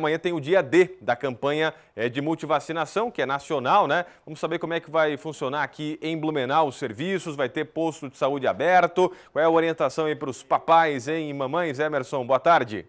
Amanhã tem o dia D da campanha eh, de multivacinação, que é nacional, né? Vamos saber como é que vai funcionar aqui em Blumenau os serviços, vai ter posto de saúde aberto, qual é a orientação aí para os papais hein, e mamães, Emerson? Boa tarde.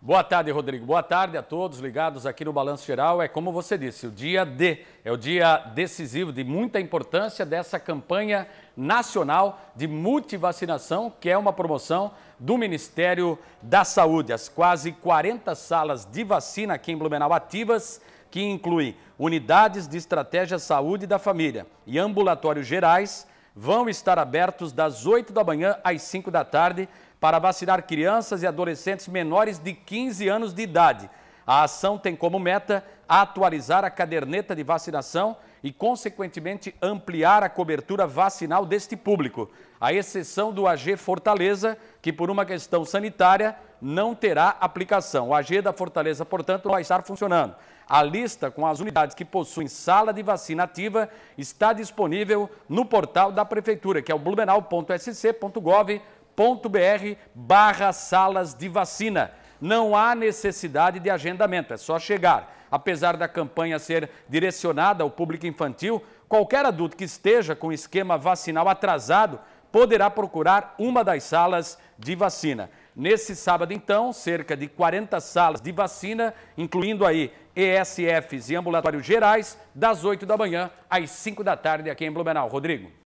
Boa tarde, Rodrigo. Boa tarde a todos ligados aqui no Balanço Geral. É como você disse, o dia D é o dia decisivo de muita importância dessa campanha nacional de multivacinação, que é uma promoção do Ministério da Saúde. As quase 40 salas de vacina aqui em Blumenau ativas, que incluem unidades de estratégia saúde da família e ambulatórios gerais, vão estar abertos das 8 da manhã às 5 da tarde para vacinar crianças e adolescentes menores de 15 anos de idade. A ação tem como meta atualizar a caderneta de vacinação e, consequentemente, ampliar a cobertura vacinal deste público, à exceção do AG Fortaleza, que, por uma questão sanitária, não terá aplicação. O AG da Fortaleza, portanto, não vai estar funcionando. A lista com as unidades que possuem sala de vacina ativa está disponível no portal da Prefeitura, que é o blumenau.sc.gov.br barra salas de vacina. Não há necessidade de agendamento, é só chegar. Apesar da campanha ser direcionada ao público infantil, qualquer adulto que esteja com esquema vacinal atrasado poderá procurar uma das salas de vacina. Nesse sábado, então, cerca de 40 salas de vacina, incluindo aí ESFs e ambulatórios gerais, das 8 da manhã às 5 da tarde aqui em Blumenau. Rodrigo.